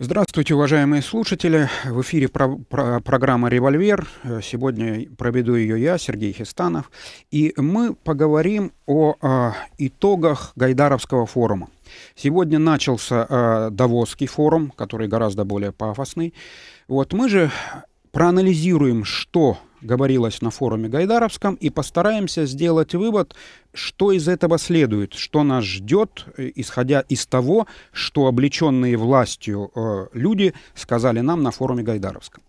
Здравствуйте, уважаемые слушатели. В эфире про, про, программа «Револьвер». Сегодня проведу ее я, Сергей Хистанов. И мы поговорим о э, итогах Гайдаровского форума. Сегодня начался э, Давосский форум, который гораздо более пафосный. Вот мы же проанализируем, что говорилось на форуме Гайдаровском, и постараемся сделать вывод, что из этого следует, что нас ждет, э, исходя из того, что облеченные властью э, люди сказали нам на форуме Гайдаровском.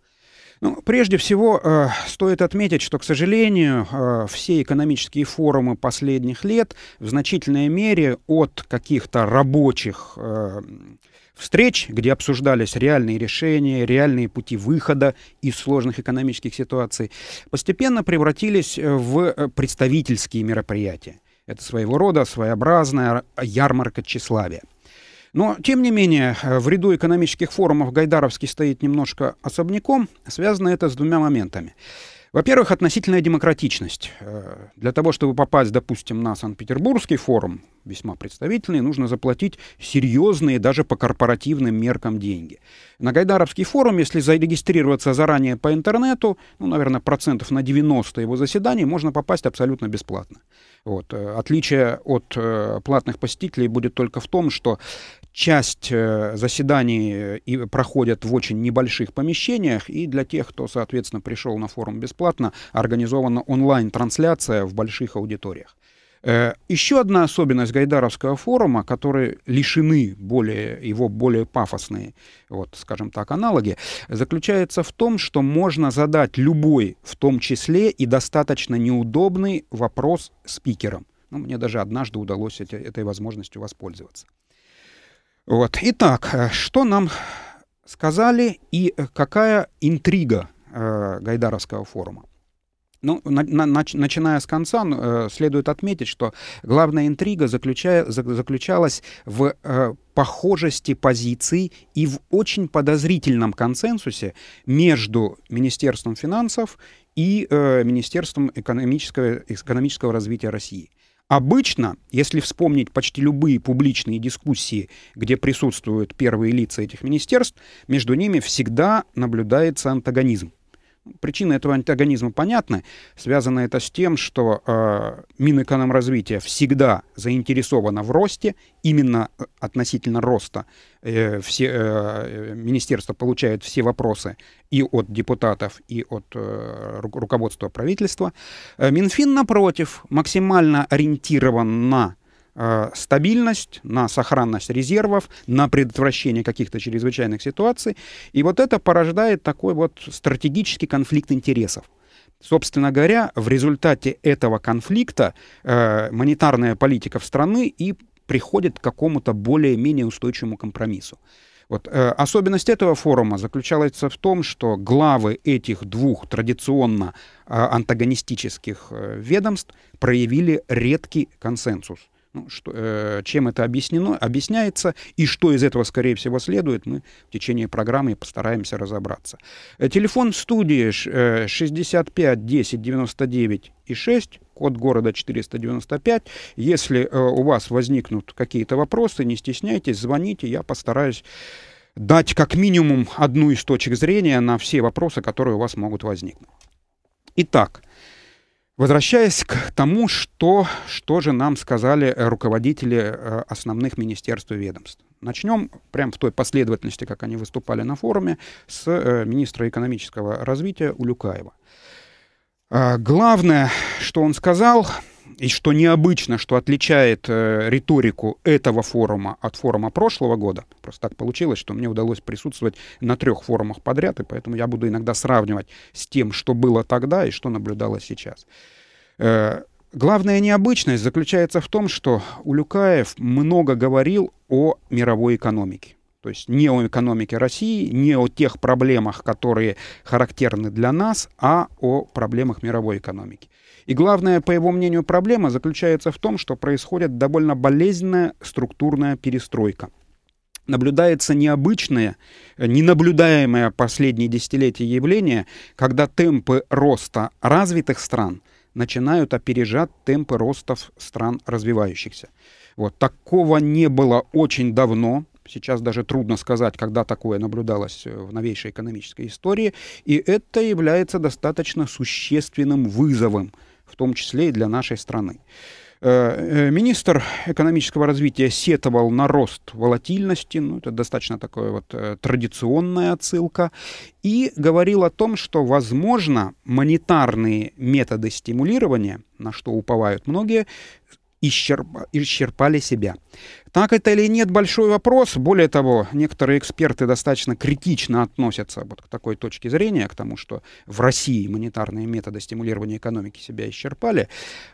Ну, прежде всего, э, стоит отметить, что, к сожалению, э, все экономические форумы последних лет в значительной мере от каких-то рабочих э, встреч, где обсуждались реальные решения, реальные пути выхода из сложных экономических ситуаций, постепенно превратились э, в э, представительские мероприятия. Это своего рода своеобразная ярмарка тщеславия. Но, тем не менее, э, в ряду экономических форумов Гайдаровский стоит немножко особняком. Связано это с двумя моментами. Во-первых, относительная демократичность. Э, для того, чтобы попасть, допустим, на Санкт-Петербургский форум, весьма представительный, нужно заплатить серьезные даже по корпоративным меркам деньги. На Гайдаровский форум, если зарегистрироваться заранее по интернету, ну, наверное, процентов на 90 его заседаний, можно попасть абсолютно бесплатно. Вот. Э, отличие от э, платных посетителей будет только в том, что Часть э, заседаний э, и проходят в очень небольших помещениях, и для тех, кто, соответственно, пришел на форум бесплатно, организована онлайн-трансляция в больших аудиториях. Э, еще одна особенность Гайдаровского форума, которые лишены более, его более пафосные, вот, скажем так, аналоги, заключается в том, что можно задать любой, в том числе и достаточно неудобный вопрос спикерам. Ну, мне даже однажды удалось эти, этой возможностью воспользоваться. Вот. Итак, э, что нам сказали и э, какая интрига э, Гайдаровского форума? Ну, на, на, начиная с конца, ну, э, следует отметить, что главная интрига заключая, за, заключалась в э, похожести позиций и в очень подозрительном консенсусе между Министерством финансов и э, Министерством экономического, экономического развития России. Обычно, если вспомнить почти любые публичные дискуссии, где присутствуют первые лица этих министерств, между ними всегда наблюдается антагонизм. Причина этого антагонизма понятна. Связано это с тем, что э, Минэкономразвитие всегда заинтересовано в росте, именно э, относительно роста. Э, все, э, министерство получает все вопросы и от депутатов, и от э, руководства правительства. Э, Минфин, напротив, максимально ориентирован на Э, стабильность, на сохранность резервов, на предотвращение каких-то чрезвычайных ситуаций. И вот это порождает такой вот стратегический конфликт интересов. Собственно говоря, в результате этого конфликта э, монетарная политика в страны и приходит к какому-то более-менее устойчивому компромиссу. Вот, э, особенность этого форума заключалась в том, что главы этих двух традиционно э, антагонистических э, ведомств проявили редкий консенсус – ну, что, э, чем это объяснено, объясняется и что из этого, скорее всего, следует, мы в течение программы постараемся разобраться. Э, телефон студии э, 65 10 99 и 6, код города 495. Если э, у вас возникнут какие-то вопросы, не стесняйтесь, звоните, я постараюсь дать как минимум одну из точек зрения на все вопросы, которые у вас могут возникнуть. Итак, э, Возвращаясь к тому, что, что же нам сказали руководители э, основных министерств и ведомств. Начнем прямо в той последовательности, как они выступали на форуме, с э, министра экономического развития Улюкаева. Э, главное, что он сказал, и что необычно, что отличает риторику этого форума от форума прошлого года, просто так получилось, что мне удалось присутствовать на трех форумах подряд, и поэтому я буду иногда сравнивать с тем, что было тогда и что наблюдалось сейчас. Э, главная необычность заключается в том, что Улюкаев много говорил о мировой экономике. То есть не о экономике России, не о тех проблемах, которые характерны для нас, а о проблемах мировой экономики. И главная, по его мнению, проблема заключается в том, что происходит довольно болезненная структурная перестройка. Наблюдается необычное, ненаблюдаемое последние десятилетия явление, когда темпы роста развитых стран – начинают опережать темпы ростов стран развивающихся. Вот. Такого не было очень давно. Сейчас даже трудно сказать, когда такое наблюдалось э, в новейшей экономической истории. И это является достаточно существенным вызовом, в том числе и для нашей страны. Э, э, министр экономического развития сетовал на рост волатильности, ну, это достаточно такая вот э, традиционная отсылка, и говорил о том, что, возможно, монетарные методы стимулирования, на что уповают многие, исчерпали себя. Так это или нет, большой вопрос. Более того, некоторые эксперты достаточно критично относятся вот к такой точке зрения, к тому, что в России монетарные методы стимулирования экономики себя исчерпали.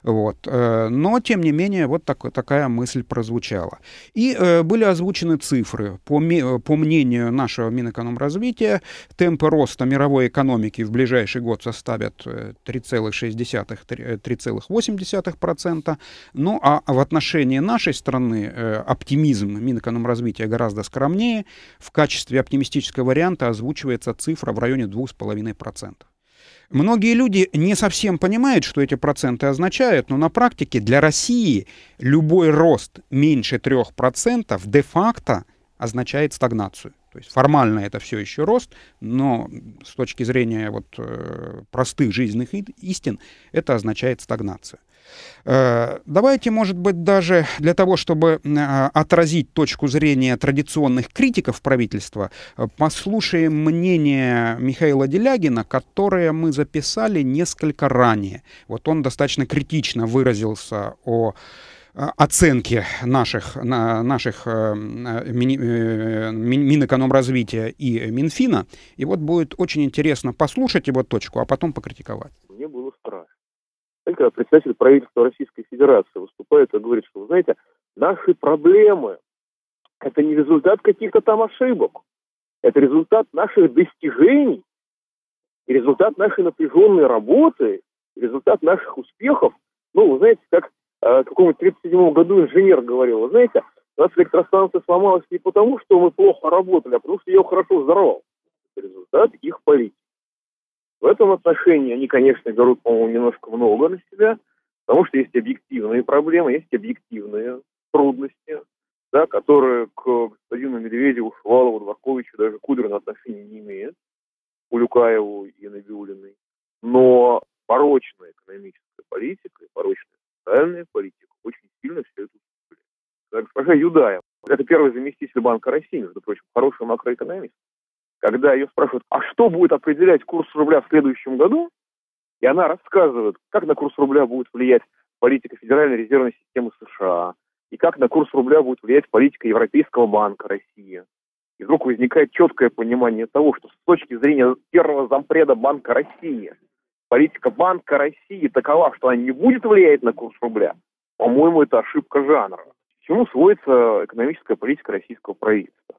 Вот. Э, но, тем не менее, вот так, такая мысль прозвучала. И э, были озвучены цифры. По, по мнению нашего Минэкономразвития, темпы роста мировой экономики в ближайший год составят 3,6-3,8%. Э, э, ну, а в отношении нашей страны оптимизм Минэкономразвития гораздо скромнее. В качестве оптимистического варианта озвучивается цифра в районе 2,5%. Многие люди не совсем понимают, что эти проценты означают, но на практике для России любой рост меньше 3% де-факто означает стагнацию. То есть формально это все еще рост, но с точки зрения вот, э, простых жизненных истин это означает стагнацию. Э, давайте, может быть, даже для того, чтобы э, отразить точку зрения традиционных критиков правительства, э, послушаем мнение Михаила Делягина, которое мы записали несколько ранее. Вот он достаточно критично выразился о оценке наших, наших Минэкономразвития и Минфина. И вот будет очень интересно послушать его точку, а потом покритиковать. Мне было когда представитель правительства Российской Федерации выступает и говорит, что, вы знаете, наши проблемы – это не результат каких-то там ошибок, это результат наших достижений, и результат нашей напряженной работы, результат наших успехов. Ну, вы знаете, как э, в каком-то 37 году инженер говорил, вы знаете, у нас электростанция сломалась не потому, что мы плохо работали, а потому что ее хорошо взорвал. результат их политики. В этом отношении они, конечно, берут, по-моему, немножко много на себя, потому что есть объективные проблемы, есть объективные трудности, да, которые к господину Медведеву, Шувалову, Дворковичу, даже Кудрину отношения не имеют, Улюкаеву и Набиулиной. Но порочная экономическая политика и порочная социальная политика очень сильно все это устроили. Госпожа Юдаева, это первый заместитель Банка России, между прочим, хороший макроэкономист, когда ее спрашивают, а что будет определять курс рубля в следующем году, и она рассказывает, как на курс рубля будет влиять политика Федеральной резервной системы США, и как на курс рубля будет влиять политика Европейского банка России. И вдруг возникает четкое понимание того, что с точки зрения первого зампреда Банка России, политика Банка России такова, что она не будет влиять на курс рубля. По-моему, это ошибка жанра. К чему сводится экономическая политика российского правительства?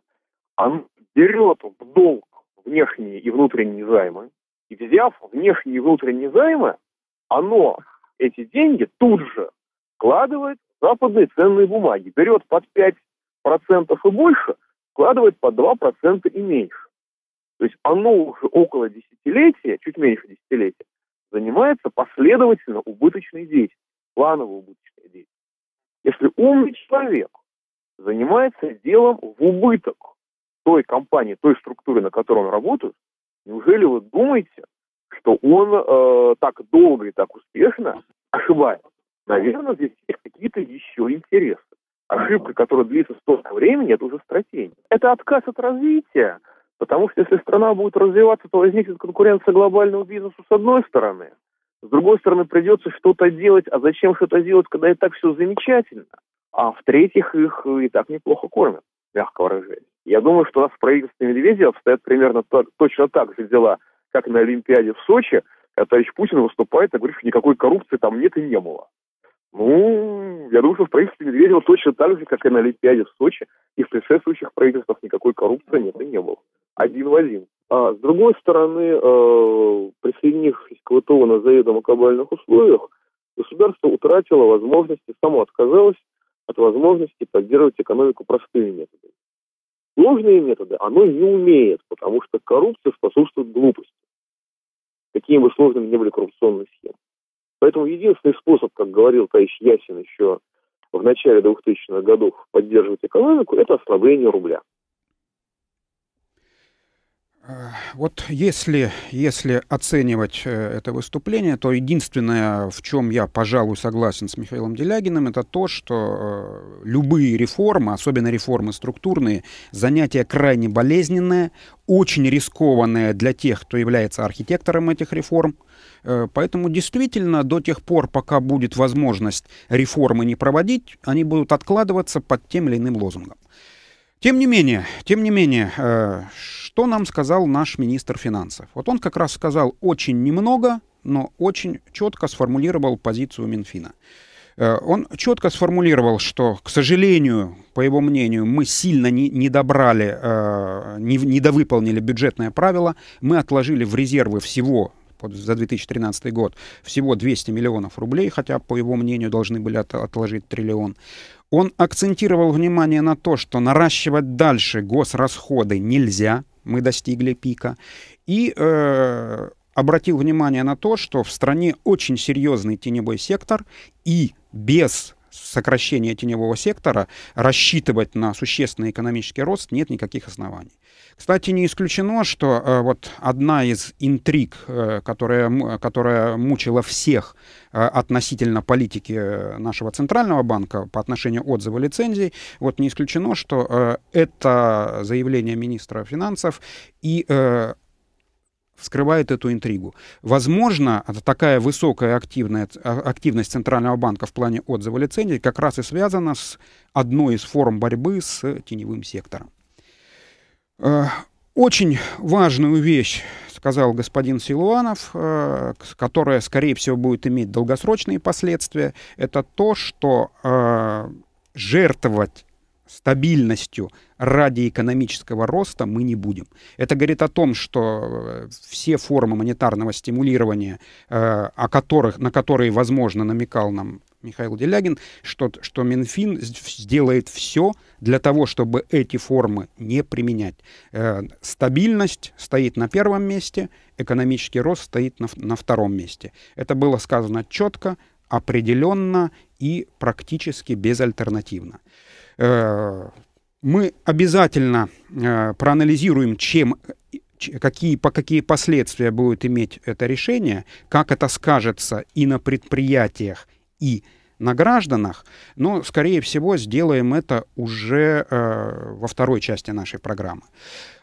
Он берет в долг внешние и внутренние займы, и взяв внешние и внутренние займы, оно эти деньги тут же вкладывает в западные ценные бумаги, берет под 5% и больше, вкладывает под 2% и меньше. То есть оно уже около десятилетия, чуть меньше десятилетия, занимается последовательно убыточной деятельностью, плановой убыточной деятельностью. Если умный человек занимается делом в убыток, той компании, той структуры, на которой он работает, неужели вы думаете, что он э, так долго и так успешно ошибается? Наверное, здесь есть какие-то еще интересы. Ошибка, которая длится столько времени, это уже стратегия. Это отказ от развития, потому что если страна будет развиваться, то возникнет конкуренция глобальному бизнесу с одной стороны, с другой стороны придется что-то делать, а зачем что-то делать, когда и так все замечательно, а в-третьих их и так неплохо кормят, мягко выражаясь. Я думаю, что у нас в правительстве Медведева обстоят примерно так, точно так же дела, как на Олимпиаде в Сочи, когда товарищ Путин выступает и говорит, что никакой коррупции там нет и не было. Ну, я думаю, что в правительстве Медведева точно так же, как и на Олимпиаде в Сочи, и в предшествующих правительствах никакой коррупции нет и не было. Один в один. А с другой стороны, э, присоединившись к ВТО на заведомо кабальных условиях, государство утратило возможности, само отказалось от возможности поддерживать экономику простыми методами сложные методы оно не умеет, потому что коррупция способствует глупости, какими бы сложными не были коррупционные схемы. Поэтому единственный способ, как говорил товарищ Ясин еще в начале 2000-х годов, поддерживать экономику – это ослабление рубля. Э, вот если, если оценивать э, это выступление, то единственное, в чем я, пожалуй, согласен с Михаилом Делягиным, это то, что э, любые реформы, особенно реформы структурные, занятие крайне болезненное, очень рискованное для тех, кто является архитектором этих реформ. Поэтому действительно до тех пор, пока будет возможность реформы не проводить, они будут откладываться под тем или иным лозунгом. Тем не менее, тем не менее, что нам сказал наш министр финансов? Вот он как раз сказал очень немного, но очень четко сформулировал позицию Минфина. Э, он четко сформулировал, что, к сожалению, по его мнению, мы сильно не, не добрали, э, не не, недовыполнили бюджетное правило, мы отложили в резервы всего за 2013 год всего 200 миллионов рублей, хотя, по его мнению, должны были от, отложить триллион. Он акцентировал внимание на то, что наращивать дальше госрасходы нельзя, мы достигли пика. И э, обратил внимание на то, что в стране очень серьезный теневой сектор, и без сокращения теневого сектора рассчитывать на существенный экономический рост нет никаких оснований. Кстати, не исключено, что э, вот одна из интриг, э, которая, которая мучила всех э, относительно политики э, нашего центрального банка по отношению отзыва лицензий, вот не исключено, что э, это заявление министра финансов и э, вскрывает эту интригу. Возможно, такая высокая активная, а, активность Центрального банка в плане отзыва лицензий как раз и связана с одной из форм борьбы с теневым сектором. Э, очень важную вещь сказал господин Силуанов, э, которая, скорее всего, будет иметь долгосрочные последствия, это то, что э, жертвовать стабильностью ради экономического роста мы не будем. Это говорит о том, что э, все формы монетарного стимулирования, э, о которых, на которые, возможно, намекал нам Михаил Делягин, что, что Минфин сделает все для того, чтобы эти формы не применять. Э, стабильность стоит на первом месте, экономический рост стоит на, на втором месте. Это было сказано четко, определенно и практически безальтернативно. Э, мы обязательно э, проанализируем, чем какие, по какие последствия будет иметь это решение, как это скажется и на предприятиях, и на гражданах, но, скорее всего, сделаем это уже э, во второй части нашей программы.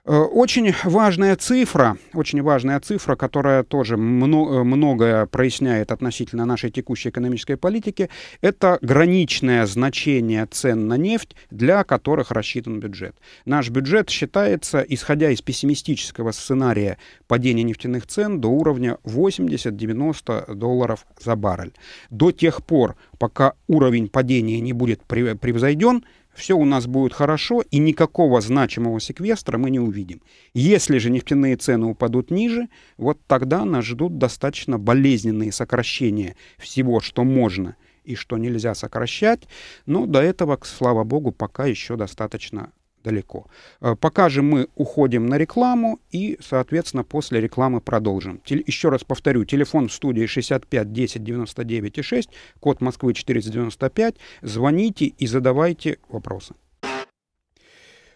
Э, очень важная цифра, очень важная цифра, которая тоже э, многое проясняет относительно нашей текущей экономической политики, это граничное значение цен на нефть, для которых рассчитан бюджет. Наш бюджет считается, исходя из пессимистического сценария падения нефтяных цен, до уровня 80-90 долларов за баррель. До тех пор, пока уровень падения не будет превзойден, все у нас будет хорошо, и никакого значимого секвестра мы не увидим. Если же нефтяные цены упадут ниже, вот тогда нас ждут достаточно болезненные сокращения всего, что можно и что нельзя сокращать. Но до этого, слава богу, пока еще достаточно далеко. Э, пока же мы уходим на рекламу и, соответственно, после рекламы продолжим. еще раз повторю, телефон в студии 65 10 99 и 6, код Москвы 495. Звоните и задавайте вопросы.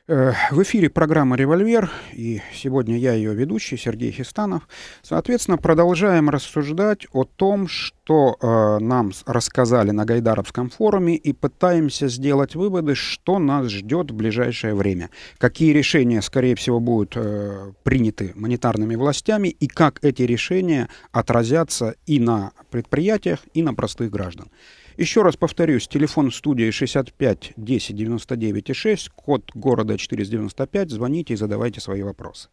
Э, в эфире программа «Револьвер», и сегодня я ее ведущий, Сергей Хистанов. Соответственно, продолжаем рассуждать о том, что э, нам рассказали на Гайдаровском форуме, и пытаемся сделать выводы, что нас ждет в ближайшее время. Какие решения, скорее всего, будут э, приняты монетарными властями, и как эти решения отразятся и на предприятиях, и на простых граждан. Еще раз повторюсь, телефон студии 65 10 99 6, код города 495. Звоните и задавайте свои вопросы.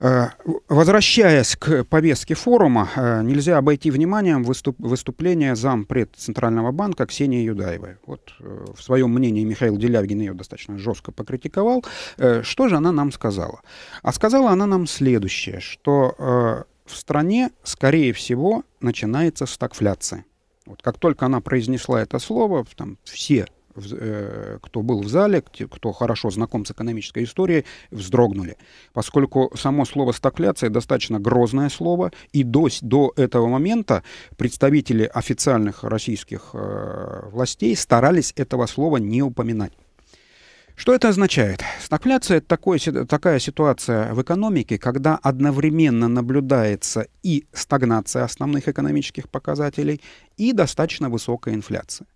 Э, возвращаясь к повестке форума, э, нельзя обойти вниманием выступ, выступление зампред Центрального банка Ксении Юдаевой. Вот э, в своем мнении Михаил Делявгин ее достаточно жестко покритиковал. Что же она нам сказала? А сказала она нам следующее, что в стране, скорее всего, начинается стагфляция. Вот как только она произнесла это слово, там все, э, кто был в зале, кто хорошо знаком с экономической историей, вздрогнули. Поскольку само слово «стакляция» достаточно грозное слово, и до, до этого момента представители официальных российских э, властей старались этого слова не упоминать. Что это означает? Стагфляция — это такой, такая ситуация в экономике, когда одновременно наблюдается и стагнация основных экономических показателей, и достаточно высокая инфляция.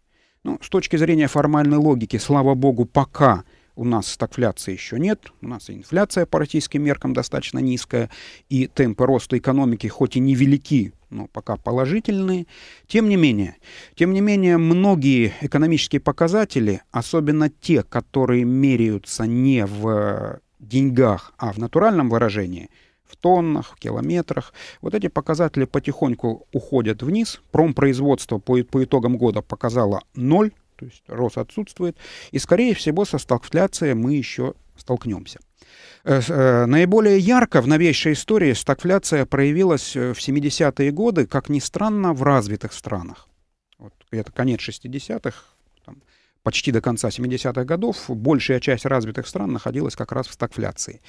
Ну, с точки зрения формальной логики, слава богу, пока — у нас стагфляции еще нет, у нас инфляция по российским меркам достаточно низкая, и темпы роста экономики хоть и невелики, но пока положительные. Тем не менее, тем не менее, многие экономические показатели, особенно те, которые меряются не в э, деньгах, а в натуральном выражении, в тоннах, в километрах. Вот эти показатели потихоньку уходят вниз. Промпроизводство по, по итогам года показало ноль то есть рост отсутствует, и, скорее всего, со стагфляцией мы еще столкнемся. Э, э, наиболее ярко в новейшей истории стагфляция проявилась э, в 70-е годы, как ни странно, в развитых странах. Вот это конец 60-х, почти до конца 70-х годов большая часть развитых стран находилась как раз в стагфляции.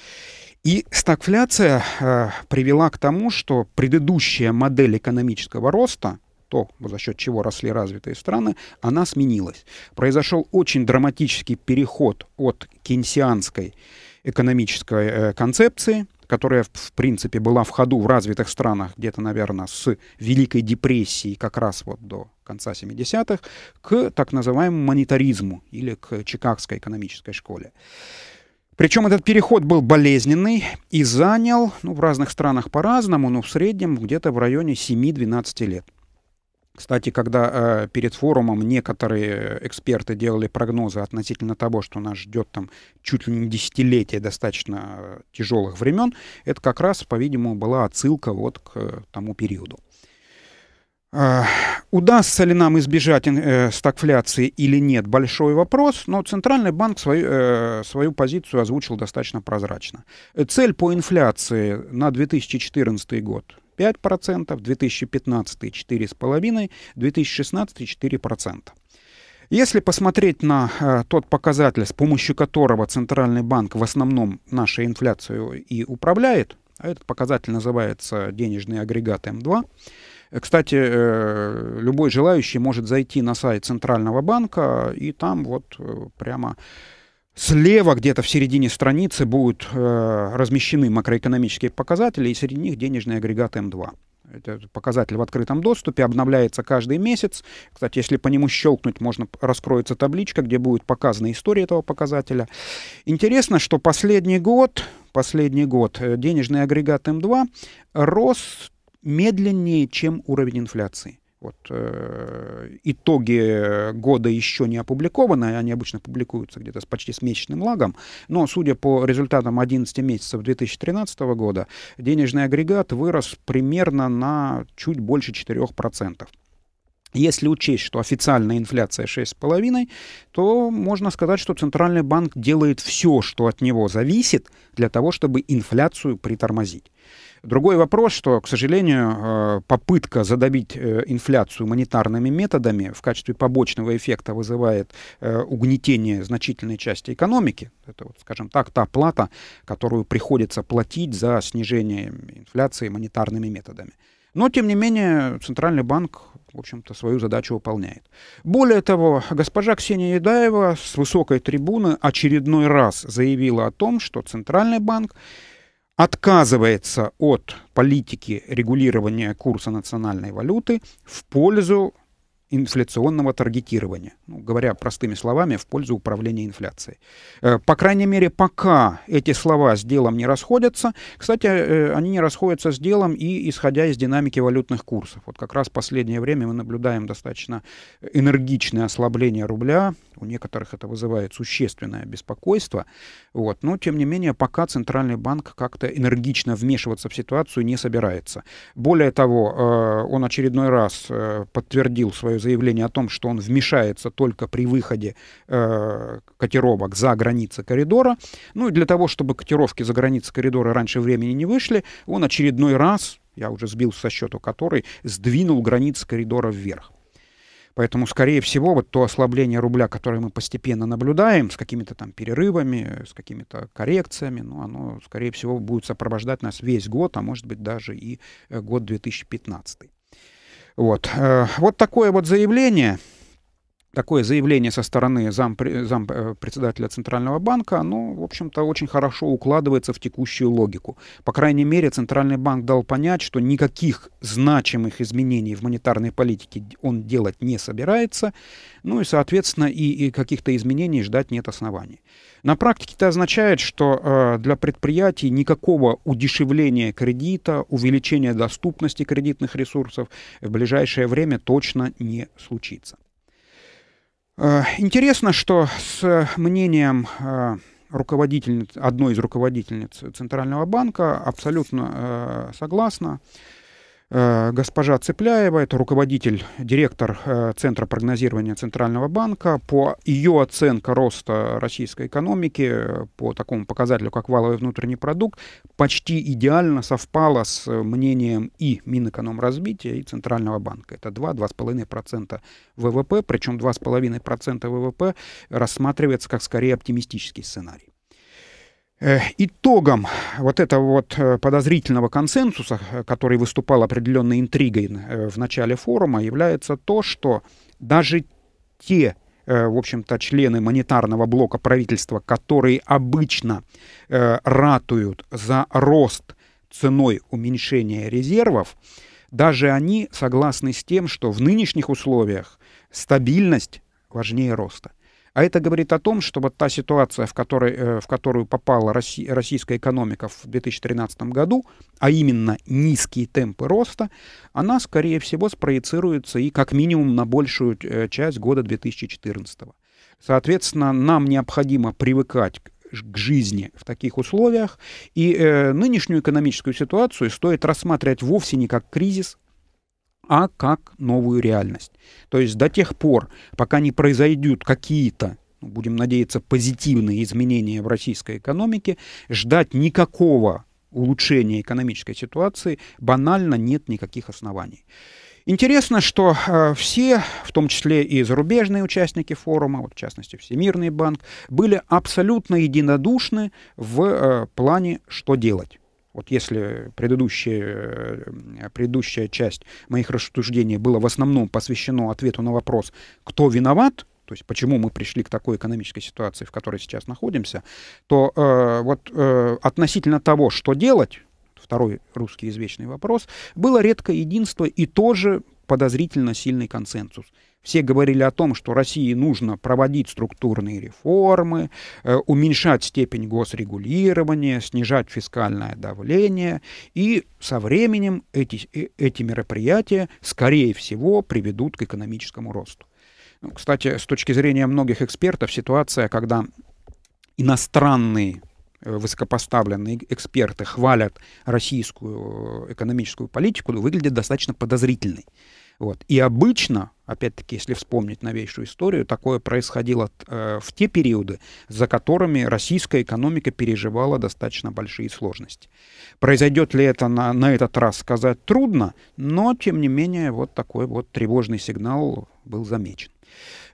И стагфляция э, привела к тому, что предыдущая модель экономического роста — то, за счет чего росли развитые страны, она сменилась. Произошел очень драматический переход от кенсианской экономической э, концепции, которая, в принципе, была в ходу в развитых странах где-то, наверное, с Великой депрессии как раз вот до конца 70-х, к так называемому монетаризму или к Чикагской экономической школе. Причем этот переход был болезненный и занял ну, в разных странах по-разному, но в среднем где-то в районе 7-12 лет. Кстати, когда э, перед форумом некоторые эксперты делали прогнозы относительно того, что нас ждет там чуть ли не десятилетие достаточно э, тяжелых времен, это как раз, по-видимому, была отсылка вот к э, тому периоду. Э, удастся ли нам избежать э, стагфляции или нет, большой вопрос, но Центральный банк свою, э, свою позицию озвучил достаточно прозрачно. Цель по инфляции на 2014 год 5%, 2015 4,5%, 2016 4%. Если посмотреть на э, тот показатель, с помощью которого Центральный банк в основном нашу инфляцию и управляет, а этот показатель называется денежный агрегат М2, эм э, кстати, э, любой желающий может зайти на сайт Центрального банка э, и там вот э, прямо Слева, где-то в середине страницы, будут э, размещены макроэкономические показатели, и среди них денежный агрегат М2. Это показатель в открытом доступе, обновляется каждый месяц. Кстати, если по нему щелкнуть, можно раскроется табличка, где будет показана история этого показателя. Интересно, что последний год, последний год э, денежный агрегат М2 рос медленнее, чем уровень инфляции. Вот, э, итоги года еще не опубликованы, они обычно публикуются где-то с почти с месячным лагом, но судя по результатам 11 месяцев 2013 года, денежный агрегат вырос примерно на чуть больше 4%. Если учесть, что официальная инфляция 6,5, то можно сказать, что Центральный банк делает все, что от него зависит, для того, чтобы инфляцию притормозить. Другой вопрос, что, к сожалению, э, попытка задавить э, инфляцию монетарными методами в качестве побочного эффекта вызывает э, угнетение значительной части экономики. Это, вот, скажем так, та плата, которую приходится платить за снижение инфляции монетарными методами. Но, тем не менее, Центральный банк в общем-то, свою задачу выполняет. Более того, госпожа Ксения Едаева с высокой трибуны очередной раз заявила о том, что Центральный банк отказывается от политики регулирования курса национальной валюты в пользу инфляционного таргетирования, ну, говоря простыми словами, в пользу управления инфляцией. Э, по крайней мере, пока эти слова с делом не расходятся, кстати, э, они не расходятся с делом и исходя из динамики валютных курсов. Вот как раз в последнее время мы наблюдаем достаточно энергичное ослабление рубля, у некоторых это вызывает существенное беспокойство, вот. но тем не менее пока Центральный банк как-то энергично вмешиваться в ситуацию не собирается. Более того, э, он очередной раз подтвердил свою свое заявление о том, что он вмешается только при выходе э, котировок за границы коридора. Ну и для того, чтобы котировки за границы коридора раньше времени не вышли, он очередной раз, я уже сбил со счету который, сдвинул границы коридора вверх. Поэтому, скорее всего, вот то ослабление рубля, которое мы постепенно наблюдаем, с какими-то там перерывами, с какими-то коррекциями, ну, оно, скорее всего, будет сопровождать нас весь год, а может быть даже и э, год 2015. Вот, э, вот такое вот заявление такое заявление со стороны зам, зам э, председателя Центрального банка, оно, в общем-то, очень хорошо укладывается в текущую логику. По крайней мере, Центральный банк дал понять, что никаких значимых изменений в монетарной политике он делать не собирается, ну и, соответственно, и, и каких-то изменений ждать нет оснований. На практике это означает, что э, для предприятий никакого удешевления кредита, увеличения доступности кредитных ресурсов в ближайшее время точно не случится. Э, интересно, что с мнением э, руководительниц, одной из руководительниц Центрального банка абсолютно э, согласна. Э, госпожа Цепляева, это руководитель, директор э, Центра прогнозирования Центрального банка. По ее оценка роста российской экономики по такому показателю, как валовый внутренний продукт, почти идеально совпала с мнением и Минэкономразвития, и Центрального банка. Это 2-2,5% ВВП, причем 2,5% ВВП рассматривается как скорее оптимистический сценарий. Э, итогом вот этого вот э, подозрительного консенсуса, э, который выступал определенной интригой в начале форума, является то, что даже те, в общем-то, члены монетарного блока правительства, которые обычно ратуют за рост ценой уменьшения резервов, даже они согласны с тем, что в нынешних условиях стабильность важнее роста. А это говорит о том, что вот та ситуация, в, которой, э, в которую попала Росси, российская экономика в 2013 году, а именно низкие темпы роста, она, скорее всего, спроецируется и как минимум на большую э, часть года 2014. Соответственно, нам необходимо привыкать к жизни в таких условиях. И э, нынешнюю экономическую ситуацию стоит рассматривать вовсе не как кризис, а как новую реальность. То есть до тех пор, пока не произойдут какие-то ну, будем надеяться, позитивные изменения в российской экономике, ждать никакого улучшения экономической ситуации банально нет никаких оснований. Интересно, что э, все, в том числе и зарубежные участники форума, вот в частности Всемирный банк, были абсолютно единодушны в э, плане, что делать вот если предыдущая, э, предыдущая часть моих рассуждений была в основном посвящена ответу на вопрос, кто виноват, то есть почему мы пришли к такой экономической ситуации, в которой сейчас находимся, то э, вот э, относительно того, что делать, второй русский извечный вопрос, было редкое единство и тоже подозрительно сильный консенсус. Все говорили о том, что России нужно проводить структурные реформы, э, уменьшать степень госрегулирования, снижать фискальное давление. И со временем эти, э, эти мероприятия, скорее всего, приведут к экономическому росту. Ну, кстати, с точки зрения многих экспертов, ситуация, когда иностранные э, высокопоставленные эксперты хвалят российскую экономическую политику, ну, выглядит достаточно подозрительной. Вот. И обычно, опять-таки, если вспомнить новейшую историю, такое происходило э, в те периоды, за которыми российская экономика переживала достаточно большие сложности. Произойдет ли это на, на этот раз, сказать трудно, но, тем не менее, вот такой вот тревожный сигнал был замечен.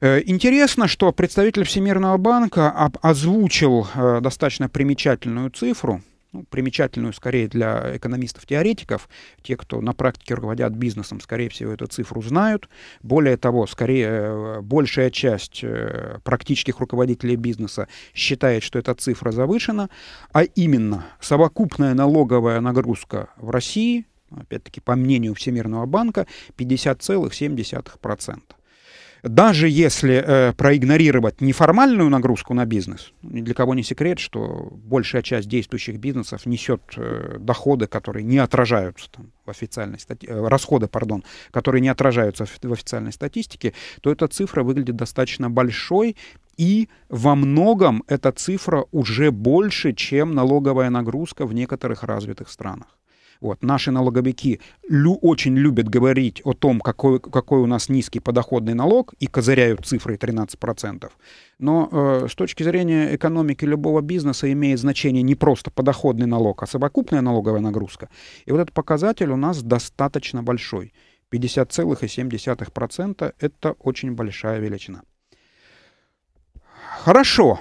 Э, интересно, что представитель Всемирного банка озвучил э, достаточно примечательную цифру – ну, примечательную скорее для экономистов-теоретиков. Те, кто на практике руководят бизнесом, скорее всего, эту цифру знают. Более того, скорее э, большая часть э, практических руководителей бизнеса считает, что эта цифра завышена, а именно совокупная налоговая нагрузка в России, опять-таки по мнению Всемирного банка, 50,7% даже если э, проигнорировать неформальную нагрузку на бизнес, ни для кого не секрет, что большая часть действующих бизнесов несет э, доходы, которые не отражаются там, в официальной стати... Э, расходы, пардон, которые не отражаются в официальной статистике, то эта цифра выглядит достаточно большой, и во многом эта цифра уже больше, чем налоговая нагрузка в некоторых развитых странах. Вот. Наши налоговики лю очень любят говорить о том, какой, какой у нас низкий подоходный налог, и козыряют цифрой 13%. Но э, с точки зрения экономики любого бизнеса имеет значение не просто подоходный налог, а совокупная налоговая нагрузка. И вот этот показатель у нас достаточно большой. 50,7% — это очень большая величина. Хорошо.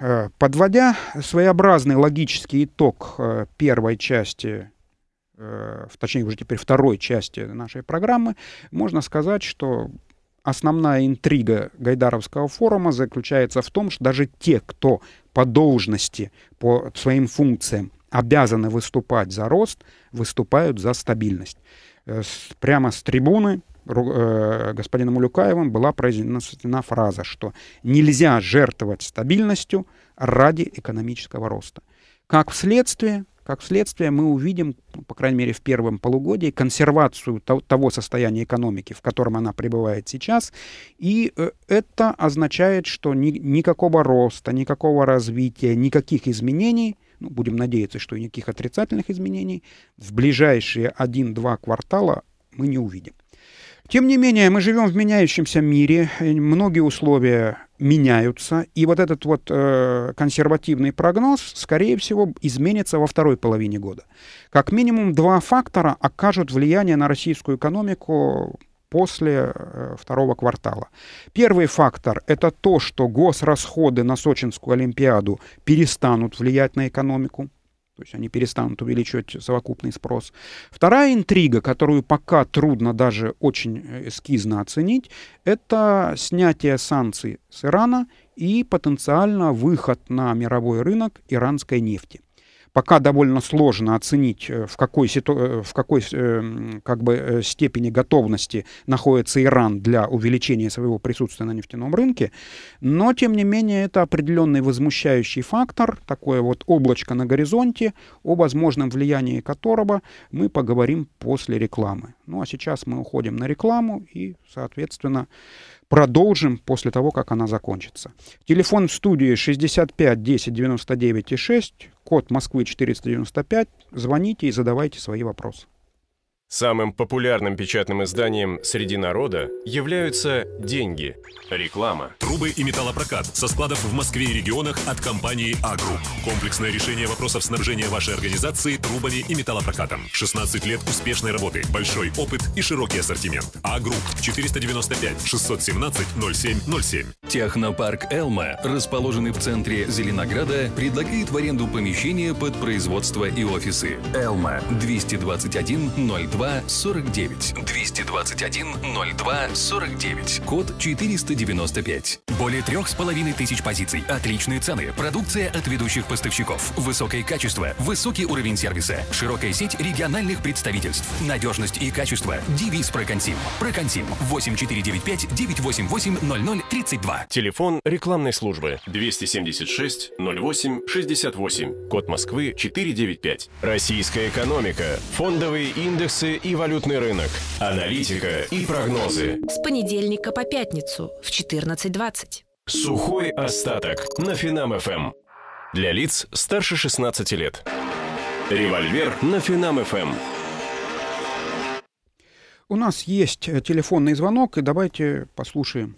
Э, подводя своеобразный логический итог э, первой части Э, в точнее уже теперь второй части нашей программы, можно сказать, что основная интрига Гайдаровского форума заключается в том, что даже те, кто по должности, по своим функциям обязаны выступать за рост, выступают за стабильность. Э, прямо с трибуны э, господином Улюкаевым была произнесена фраза, что нельзя жертвовать стабильностью ради экономического роста. Как следствие, как следствие, мы увидим, по крайней мере, в первом полугодии, консервацию того состояния экономики, в котором она пребывает сейчас. И э, это означает, что ни, никакого роста, никакого развития, никаких изменений, ну, будем надеяться, что и никаких отрицательных изменений, в ближайшие 1-2 квартала мы не увидим. Тем не менее, мы живем в меняющемся мире, многие условия меняются, и вот этот вот э, консервативный прогноз, скорее всего, изменится во второй половине года. Как минимум два фактора окажут влияние на российскую экономику после э, второго квартала. Первый фактор — это то, что госрасходы на Сочинскую Олимпиаду перестанут влиять на экономику. То есть они перестанут увеличивать совокупный спрос. Вторая интрига, которую пока трудно даже очень э, эскизно оценить, это снятие санкций с Ирана и потенциально выход на мировой рынок иранской нефти. Пока довольно сложно оценить, э, в какой, ситу... Э, в какой э, как бы, степени готовности находится Иран для увеличения своего присутствия на нефтяном рынке. Но, тем не менее, это определенный возмущающий фактор, такое вот облачко на горизонте, о возможном влиянии которого мы поговорим после рекламы. Ну а сейчас мы уходим на рекламу и, соответственно, продолжим после того, как она закончится. Телефон в студии 65 10 99 и 6, код Москвы 495. Звоните и задавайте свои вопросы. Самым популярным печатным изданием среди народа являются «Деньги». Реклама. Трубы и металлопрокат со складов в Москве и регионах от компании «Агрупп». Комплексное решение вопросов снабжения вашей организации трубами и металлопрокатом. 16 лет успешной работы, большой опыт и широкий ассортимент. «Агрупп» 495-617-0707. Технопарк «Элма», расположенный в центре Зеленограда, предлагает в аренду помещения под производство и офисы. «Элма» 221 02 02 49. 221 02 49. Код 495. Более трех с половиной тысяч позиций. Отличные цены. Продукция от ведущих поставщиков. Высокое качество. Высокий уровень сервиса. Широкая сеть региональных представительств. Надежность и качество. Девиз Проконсим. Проконсим. 8495 988 0032. Телефон рекламной службы. 276 08 68. Код Москвы 495. Российская экономика. Фондовые индексы финансы и валютный рынок. Аналитика и прогнозы. С понедельника по пятницу в 14.20. Сухой остаток на Финам-ФМ. Эм. Для лиц старше 16 лет. Револьвер на Финам-ФМ. Эм. У нас есть э, телефонный звонок, и давайте послушаем.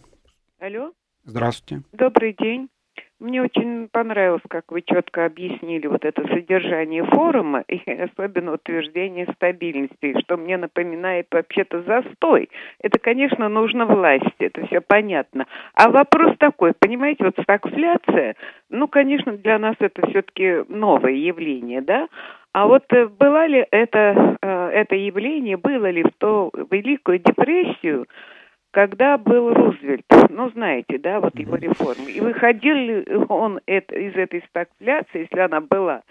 Алло. Здравствуйте. Добрый день. Мне очень понравилось, как вы четко объяснили вот это содержание форума и особенно утверждение стабильности, что мне напоминает вообще-то застой. Это, конечно, нужно власти, это все понятно. А вопрос такой, понимаете, вот стагфляция, ну, конечно, для нас это все-таки новое явление, да? А вот э, было ли это, э, это явление, было ли в то Великую депрессию, когда был Рузвельт, ну, знаете, да, вот его реформы. И выходил ли он это, из этой стагфляции, если она была,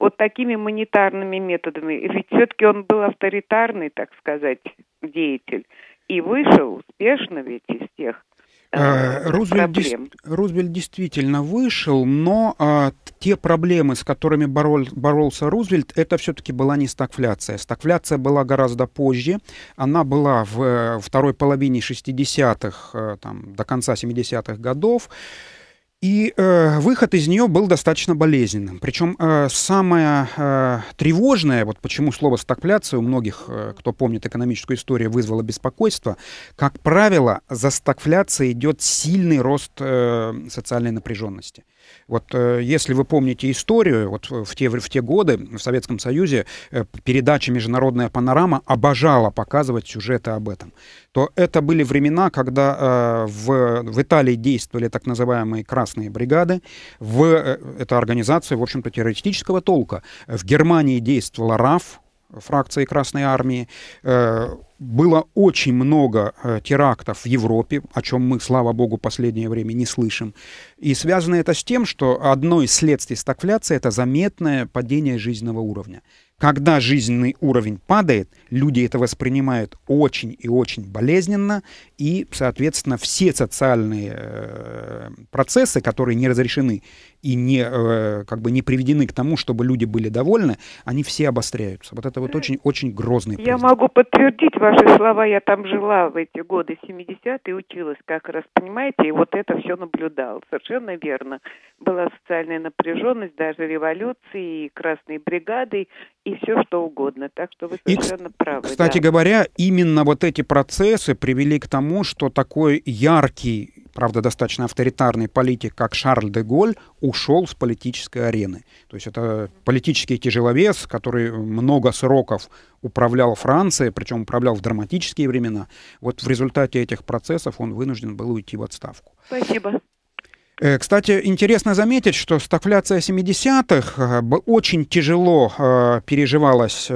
вот такими монетарными методами? Ведь все-таки он был авторитарный, так сказать, деятель. И вышел успешно ведь из тех э, э, Рузвельт, дес, Рузвельт действительно вышел, но а, те проблемы, с которыми борол, боролся Рузвельт, это все-таки была не стагфляция. Стагфляция была гораздо позже. Она была в э, второй половине 60-х, э, там, до конца 70-х годов. И э, выход из нее был достаточно болезненным. Причем э, самое э, тревожное, вот почему слово «стагфляция» у многих, э, кто помнит экономическую историю, вызвало беспокойство, как правило, за стагфляцией идет сильный рост э, социальной напряженности. Вот э, если вы помните историю, вот в те, в те годы в Советском Союзе э, передача «Международная панорама» обожала показывать сюжеты об этом, то это были времена, когда э, в, в Италии действовали так называемые «красные бригады», в, это организация, в общем-то, террористического толка. В Германии действовала РАФ, фракции Красной Армии. Э, было очень много э, терактов в Европе, о чем мы, слава богу, последнее время не слышим. И связано это с тем, что одно из следствий стагфляции — это заметное падение жизненного уровня. Когда жизненный уровень падает, люди это воспринимают очень и очень болезненно, и, соответственно, все социальные э, процессы, которые не разрешены и не, э, как бы не приведены к тому, чтобы люди были довольны, они все обостряются. Вот это вот очень-очень грозный признак. Я могу подтвердить ваши слова. Я там жила в эти годы 70-е и училась как раз, понимаете, и вот это все наблюдал. Совершенно верно. Была социальная напряженность, даже революции, и красные бригады, и все что угодно. Так что вы совершенно и, правы. Кстати да. говоря, именно вот эти процессы привели к тому, что такой яркий правда, достаточно авторитарный политик, как Шарль де Голь, ушел с политической арены. То есть это политический тяжеловес, который много сроков управлял Францией, причем управлял в драматические времена. Вот в результате этих процессов он вынужден был уйти в отставку. Спасибо. Э, кстати, интересно заметить, что стагфляция 70-х э, очень тяжело э, переживалась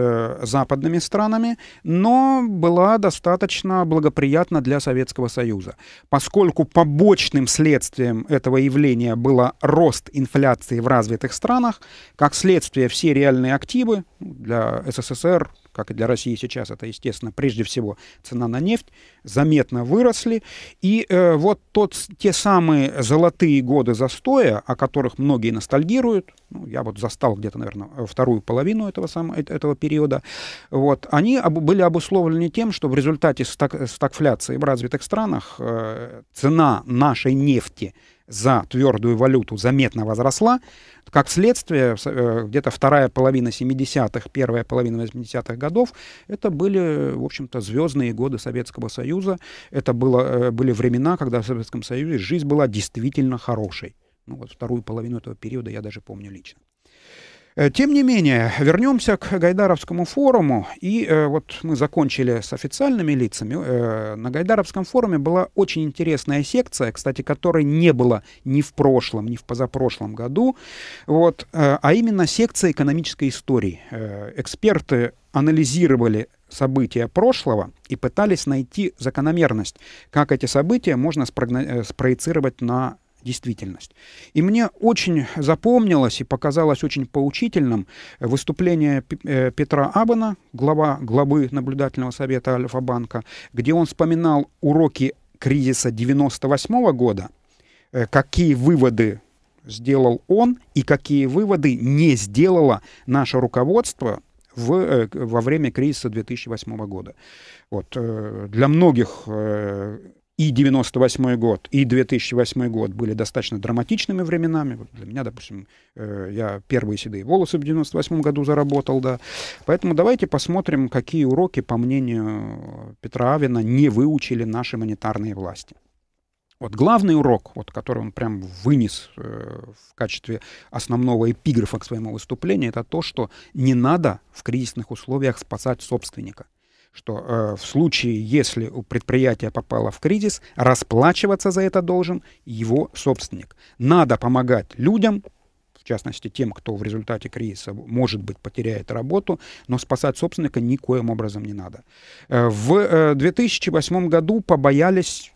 западными странами, но была достаточно благоприятна для Советского Союза. Поскольку побочным следствием этого явления был рост инфляции в развитых странах, как следствие все реальные активы для СССР, как и для России сейчас, это, естественно, прежде всего цена на нефть, заметно выросли. И э, вот тот, те самые золотые годы застоя, о которых многие ностальгируют, ну, я вот застал где-то, наверное, вторую половину этого, самого, э, этого периода, вот, они об, были обусловлены тем, что в результате стаг, стагфляции в развитых странах э, цена нашей нефти – за твердую валюту заметно возросла. Как следствие, э, где-то вторая половина 70-х, первая половина 80-х годов, это были, в общем-то, звездные годы Советского Союза. Это было, э, были времена, когда в Советском Союзе жизнь была действительно хорошей. Ну, вот вторую половину этого периода я даже помню лично. Э, тем не менее, вернемся к Гайдаровскому форуму. И э, вот мы закончили с официальными лицами. Э, на Гайдаровском форуме была очень интересная секция, кстати, которой не было ни в прошлом, ни в позапрошлом году. Вот, э, а именно секция экономической истории. Э, эксперты анализировали события прошлого и пытались найти закономерность, как эти события можно э, спроецировать на действительность. И мне очень запомнилось и показалось очень поучительным выступление э, Петра Абана, глава, главы наблюдательного совета Альфа-банка, где он вспоминал уроки кризиса 98 -го года, э, какие выводы сделал он и какие выводы не сделало наше руководство в, э, во время кризиса 2008 года. Вот. Для многих и 98 год, и 2008 год были достаточно драматичными временами. Вот для меня, допустим, э, я первые седые волосы в 98 году заработал, да. Поэтому давайте посмотрим, какие уроки, по мнению Петра Авина, не выучили наши монетарные власти. Вот главный урок, вот, который он прям вынес э, в качестве основного эпиграфа к своему выступлению, это то, что не надо в кризисных условиях спасать собственника – что э, в случае, если у предприятия попало в кризис, расплачиваться за это должен его собственник. Надо помогать людям, в частности тем, кто в результате кризиса, может быть, потеряет работу, но спасать собственника никоим образом не надо. Э, в 2008 э, году побоялись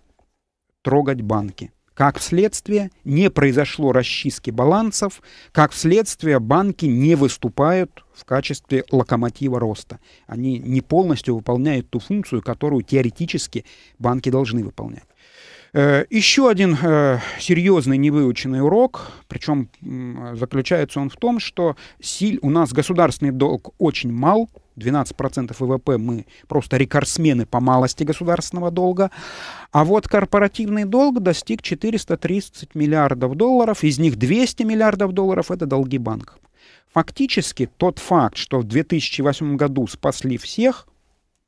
трогать банки. Как следствие, не произошло расчистки балансов, как следствие, банки не выступают в качестве локомотива роста. Они не полностью выполняют ту функцию, которую теоретически банки должны выполнять. Э, Еще один э, серьезный невыученный урок, причем заключается он в том, что у нас государственный долг очень мал, 12% ВВП мы просто рекордсмены по малости государственного долга. А вот корпоративный долг достиг 430 миллиардов долларов, из них 200 миллиардов долларов – это долги банков. Фактически тот факт, что в 2008 году спасли всех,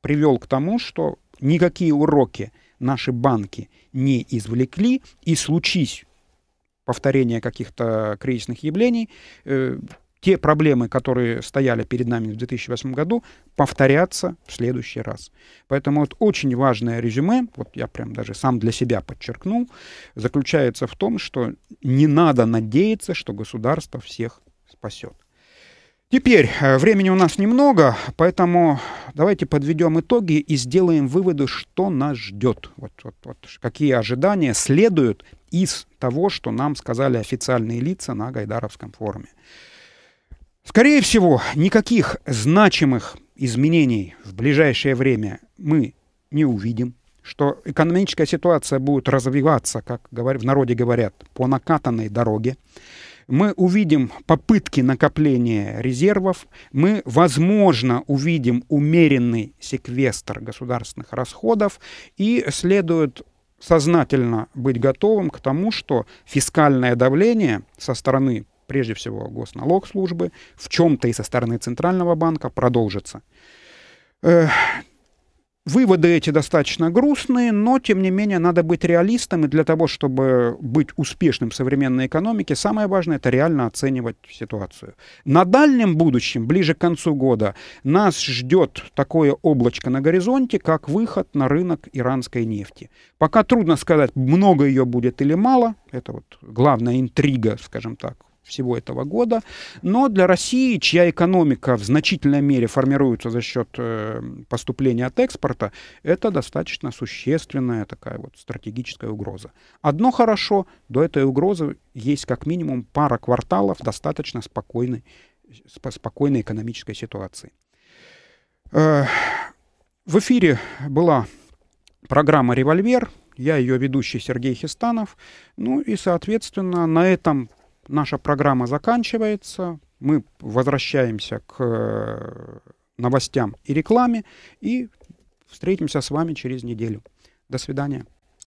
привел к тому, что никакие уроки наши банки не извлекли, и случись повторение каких-то кризисных явлений, э, те проблемы, которые стояли перед нами в 2008 году, повторятся в следующий раз. Поэтому вот очень важное резюме, вот я прям даже сам для себя подчеркнул, заключается в том, что не надо надеяться, что государство всех спасет. Теперь, э, времени у нас немного, поэтому давайте подведем итоги и сделаем выводы, что нас ждет. Вот, вот, вот, какие ожидания следуют из того, что нам сказали официальные лица на Гайдаровском форуме. Скорее всего, никаких значимых изменений в ближайшее время мы не увидим, что экономическая ситуация будет развиваться, как в народе говорят, по накатанной дороге. Мы увидим попытки накопления резервов, мы, возможно, увидим умеренный секвестр государственных расходов, и следует сознательно быть готовым к тому, что фискальное давление со стороны прежде всего госналог службы в чем-то и со стороны Центрального банка продолжится. Выводы эти достаточно грустные, но, тем не менее, надо быть реалистом, и для того, чтобы быть успешным в современной экономике, самое важное — это реально оценивать ситуацию. На дальнем будущем, ближе к концу года, нас ждет такое облачко на горизонте, как выход на рынок иранской нефти. Пока трудно сказать, много ее будет или мало, это вот главная интрига, скажем так, всего этого года. Но для России, чья экономика в значительной мере формируется за счет э, поступления от экспорта, это достаточно существенная такая вот стратегическая угроза. Одно хорошо, до этой угрозы есть как минимум пара кварталов достаточно спокойной, спокойной экономической ситуации. Э, в эфире была программа «Револьвер». Я ее ведущий Сергей Хистанов. Ну и, соответственно, на этом наша программа заканчивается, мы возвращаемся к э, новостям и рекламе и встретимся с вами через неделю. До свидания.